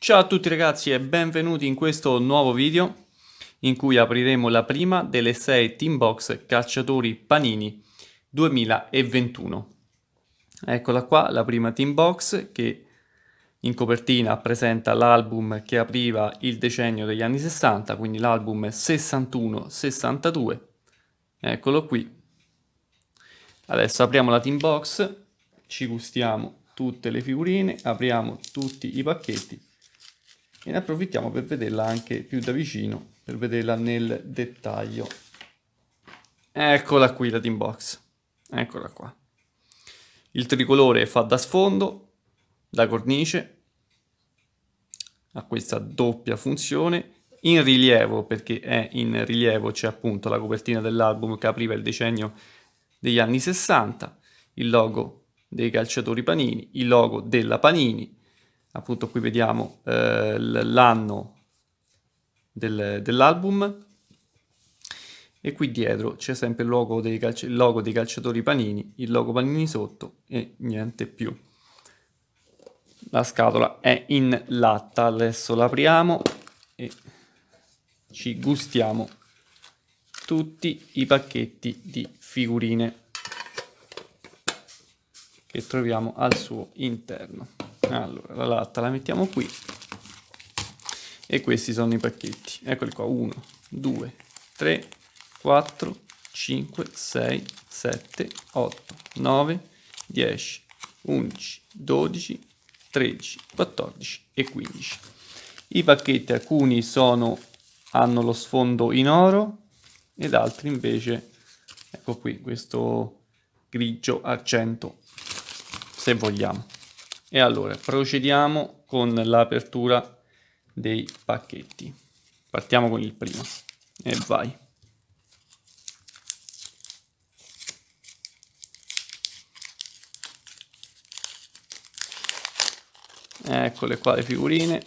Ciao a tutti ragazzi e benvenuti in questo nuovo video in cui apriremo la prima delle 6 Team Box Calciatori Panini 2021. Eccola qua la prima Team Box che in copertina presenta l'album che apriva il decennio degli anni 60, quindi l'album 61-62. Eccolo qui. Adesso apriamo la Team Box, ci gustiamo tutte le figurine, apriamo tutti i pacchetti e ne approfittiamo per vederla anche più da vicino, per vederla nel dettaglio. Eccola qui la team box, eccola qua. Il tricolore fa da sfondo, da cornice, ha questa doppia funzione, in rilievo perché è in rilievo c'è appunto la copertina dell'album che apriva il decennio degli anni 60, il logo dei calciatori Panini, il logo della Panini, appunto qui vediamo eh, l'anno del, dell'album e qui dietro c'è sempre il logo, dei calci- il logo dei calciatori panini, il logo panini sotto e niente più. La scatola è in latta, adesso l'apriamo e ci gustiamo tutti i pacchetti di figurine che troviamo al suo interno. Allora, la latta la mettiamo qui. E questi sono i pacchetti. Eccoli qua, 1, 2, 3, 4, 5, 6, 7, 8, 9, 10, 11, 12, 13, 14 e 15. I pacchetti alcuni sono, hanno lo sfondo in oro ed altri invece, ecco qui, questo grigio argento, se vogliamo. E allora procediamo con l'apertura dei pacchetti. Partiamo con il primo e vai. Eccole qua le figurine.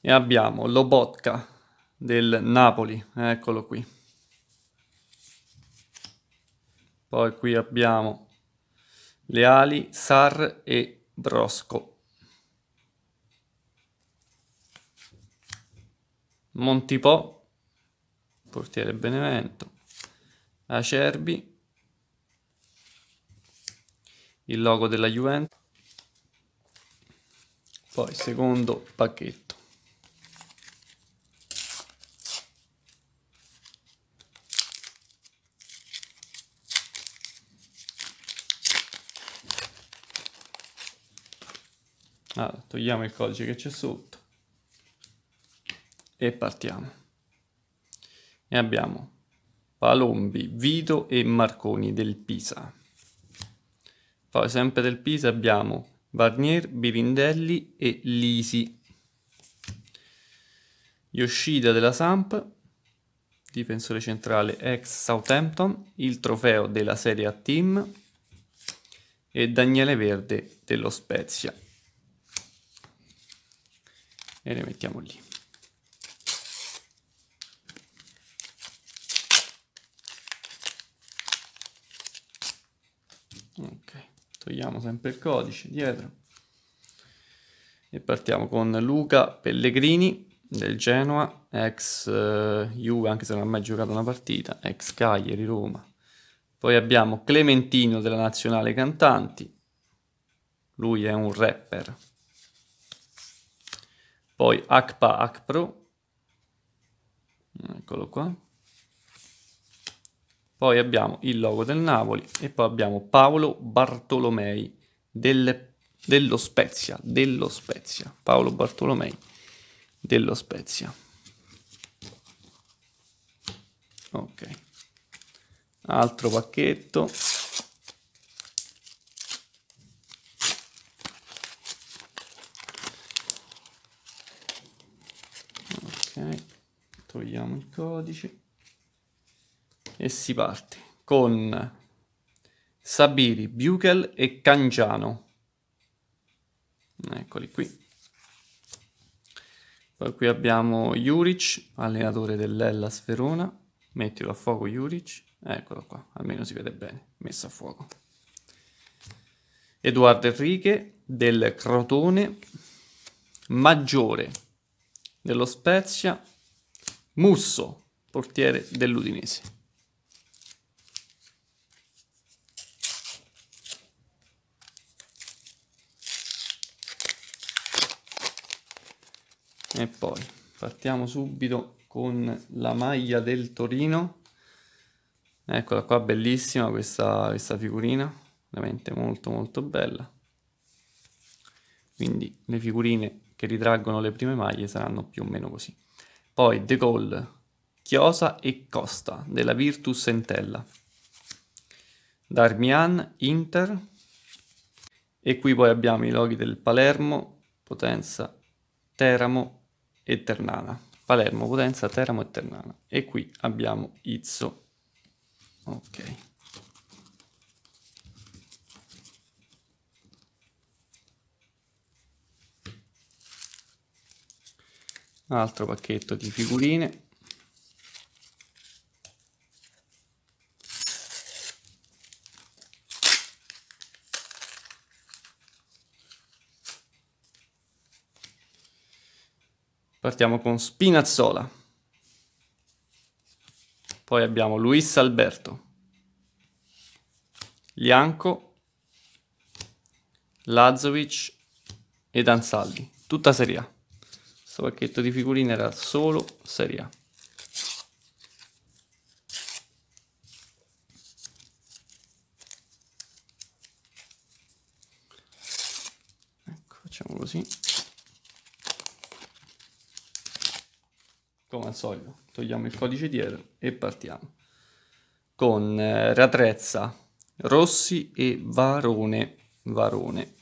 E abbiamo Lobotka del Napoli, eccolo qui. Poi qui abbiamo le ali Sar e Brosco. Montipò, portiere Benevento, Acerbi, il logo della Juventus, poi secondo pacchetto. Allora, togliamo il codice che c'è sotto e partiamo. E abbiamo Palombi, Vito e Marconi del Pisa. Poi sempre del Pisa abbiamo Barnier, Birindelli e Lisi. Yoshida della Samp, difensore centrale ex Southampton, il trofeo della Serie A Team e Daniele Verde dello Spezia e le mettiamo lì. Ok, togliamo sempre il codice dietro e partiamo con Luca Pellegrini del Genoa, ex eh, Juve, anche se non ha mai giocato una partita, ex Cagliari, Roma. Poi abbiamo Clementino della Nazionale Cantanti, lui è un rapper, poi ACPA HPRO, eccolo qua, poi abbiamo il logo del Napoli e poi abbiamo Paolo Bartolomei del, dello Spezia, dello Spezia, Paolo Bartolomei dello Spezia. Ok, altro pacchetto. ok togliamo il codice e si parte con Sabiri, Buchel e Cangiano eccoli qui poi qui abbiamo Juric allenatore dell'Ellas Verona mettilo a fuoco Juric eccolo qua, almeno si vede bene messo a fuoco Eduardo Enrique del Crotone Maggiore dello Spezia, Musso, portiere dell'Udinese. E poi partiamo subito con la maglia del Torino. Eccola qua, bellissima questa, questa figurina, veramente molto molto bella. Quindi le figurine che ritraggono le prime maglie saranno più o meno così. Poi De Gaulle, Chiosa e Costa della Virtus Entella. Darmian, Inter. E qui poi abbiamo i loghi del Palermo, Potenza, Teramo e Ternana. Palermo, Potenza, Teramo e Ternana. E qui abbiamo Izzo. Ok. altro pacchetto di figurine Partiamo con Spinazzola. Poi abbiamo Luis Alberto. Lianco, Lazovic ed Ansaldi. Tutta Serie A questo pacchetto di figurine era solo serie A ecco facciamo così come al solito togliamo il codice dietro e partiamo con eh, Ratrezza Rossi e Varone Varone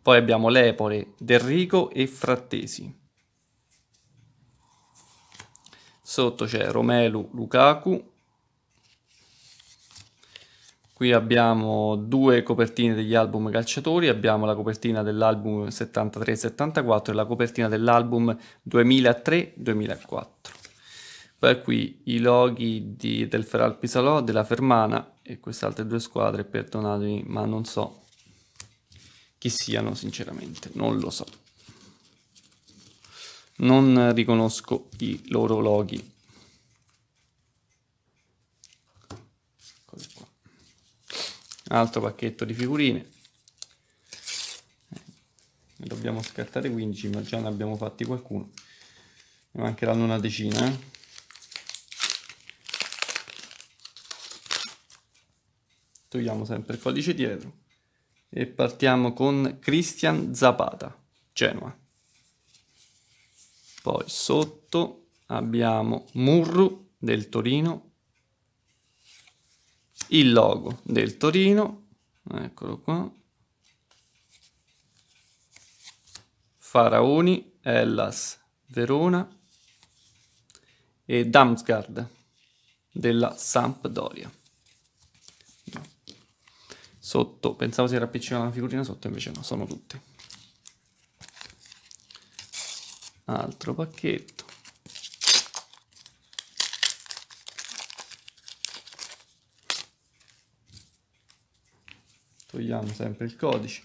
poi abbiamo Lepore, Derrico e Frattesi sotto c'è Romelu Lukaku, qui abbiamo due copertine degli album calciatori, abbiamo la copertina dell'album 73-74 e la copertina dell'album 2003-2004. Poi qui i loghi di, del Feral Pisalò, della Fermana e queste altre due squadre, perdonatemi ma non so chi siano sinceramente, non lo so non riconosco i loro loghi. Altro pacchetto di figurine. Ne eh, dobbiamo scartare 15, ma già ne abbiamo fatti qualcuno. Ne mancheranno una decina. Eh? Togliamo sempre il codice dietro. E partiamo con Christian Zapata, Genoa poi sotto abbiamo Murru del Torino, il logo del Torino, eccolo qua, Faraoni, Hellas, Verona e Damsgaard della Sampdoria. Sotto, pensavo si era appiccicata una figurina sotto, invece no, sono tutti. altro pacchetto togliamo sempre il codice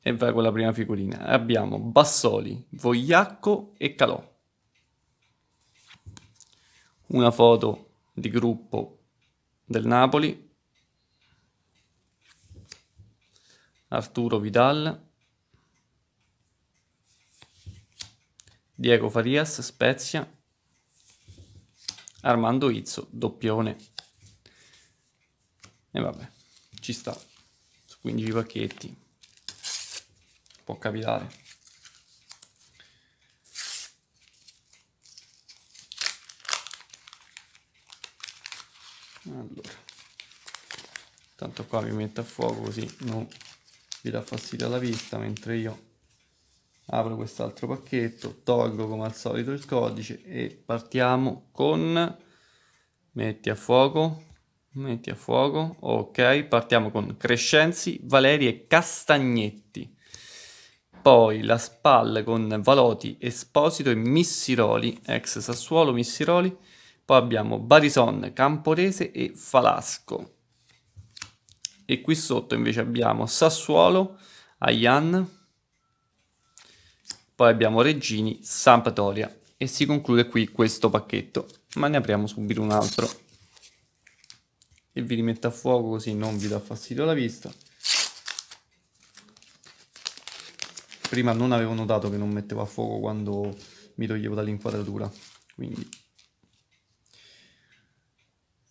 e vai con la prima figurina abbiamo Bassoli, Vogliacco e Calò una foto di gruppo del Napoli Arturo Vidal Diego Farias, Spezia, Armando Izzo, doppione. E vabbè, ci sta. Su 15 pacchetti. Può capitare. Allora. Tanto qua vi metto a fuoco così non vi dà fastidio alla vista, mentre io apro quest'altro pacchetto tolgo come al solito il codice e partiamo con metti a fuoco metti a fuoco ok partiamo con Crescenzi Valeri e Castagnetti poi la spalla con Valoti, Esposito e Missiroli, ex Sassuolo, Missiroli, poi abbiamo Barison, Camporese e Falasco. E qui sotto invece abbiamo Sassuolo, Ayan, poi abbiamo Reggini, Sampdoria e si conclude qui questo pacchetto, ma ne apriamo subito un altro e vi rimetto a fuoco così non vi dà fastidio la vista. Prima non avevo notato che non mettevo a fuoco quando mi toglievo dall'inquadratura, quindi...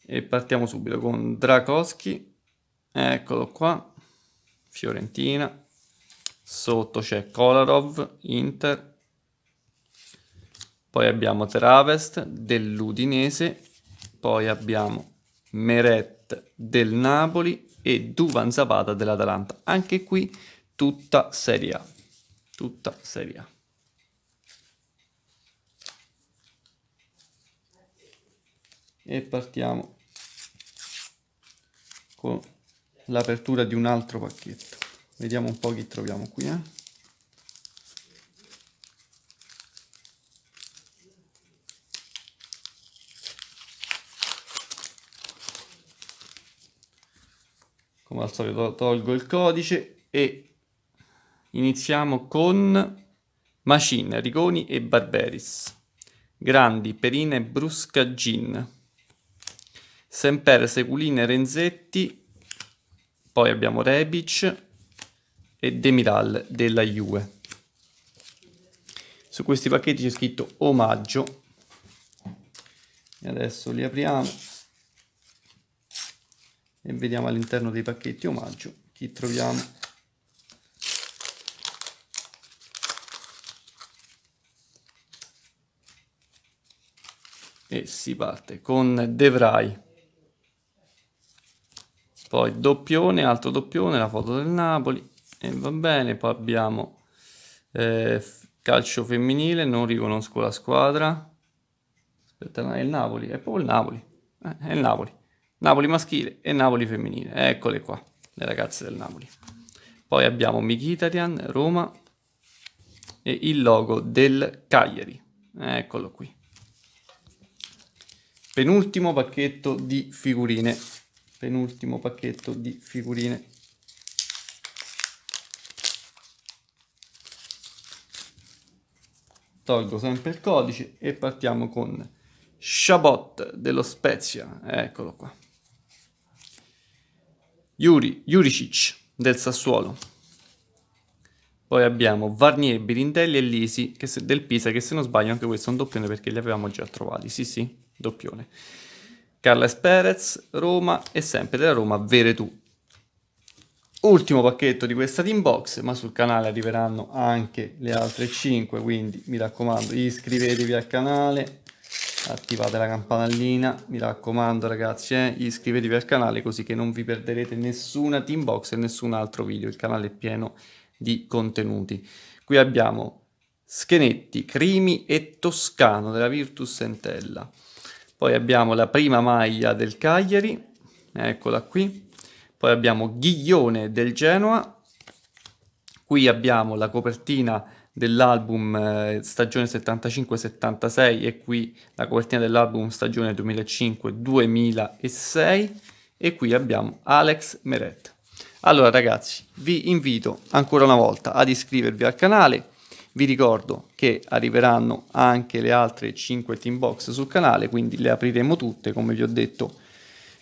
E partiamo subito con Drakowski, eccolo qua, Fiorentina, sotto c'è Kolarov, Inter, poi abbiamo Travest dell'Udinese, poi abbiamo Meret del Napoli e Duvan Zapata dell'Atalanta. Anche qui tutta Serie A, tutta Serie A. E partiamo con l'apertura di un altro pacchetto. Vediamo un po' chi troviamo qui, eh. Come al solito tolgo il codice e iniziamo con Machine, Rigoni e Barberis. Grandi, Perine, e Brusca Gin. Semper, Seculine, e Renzetti. Poi abbiamo Rebic, e Demiral della Juve. Su questi pacchetti c'è scritto omaggio. E adesso li apriamo e vediamo all'interno dei pacchetti omaggio chi troviamo. E si parte con De Vrij poi doppione, altro doppione, la foto del Napoli, e va bene, poi abbiamo eh, calcio femminile, non riconosco la squadra, aspetta, è il Napoli, è proprio il Napoli, eh, è il Napoli, Napoli maschile e Napoli femminile, eccole qua, le ragazze del Napoli. Poi abbiamo Mkhitaryan, Roma e il logo del Cagliari. Eccolo qui. Penultimo pacchetto di figurine. Penultimo pacchetto di figurine. tolgo sempre il codice e partiamo con Shabot dello Spezia, eccolo qua. Yuri, Juricic del Sassuolo. Poi abbiamo Varnier, Birindelli e Lisi che se, del Pisa, che se non sbaglio anche questo è un doppione perché li avevamo già trovati, sì sì, doppione. Carles Perez, Roma e sempre della Roma Veretù Ultimo pacchetto di questa team box, ma sul canale arriveranno anche le altre 5, quindi mi raccomando iscrivetevi al canale, attivate la campanellina, mi raccomando ragazzi eh, iscrivetevi al canale così che non vi perderete nessuna team box e nessun altro video, il canale è pieno di contenuti. Qui abbiamo Schenetti, Crimi e Toscano della Virtus Entella, poi abbiamo la prima maglia del Cagliari, eccola qui, poi abbiamo Ghiglione del Genoa, qui abbiamo la copertina dell'album eh, stagione 75-76 e qui la copertina dell'album stagione 2005-2006 e qui abbiamo Alex Meret. Allora ragazzi, vi invito ancora una volta ad iscrivervi al canale, vi ricordo che arriveranno anche le altre 5 team box sul canale, quindi le apriremo tutte, come vi ho detto,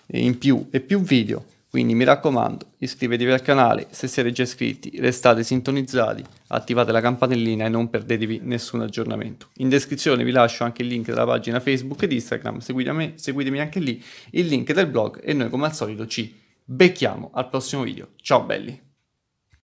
in più e più video. Quindi mi raccomando, iscrivetevi al canale se siete già iscritti, restate sintonizzati, attivate la campanellina e non perdetevi nessun aggiornamento. In descrizione vi lascio anche il link della pagina Facebook ed Instagram, seguitemi, seguitemi anche lì, il link del blog e noi come al solito ci becchiamo al prossimo video. Ciao belli!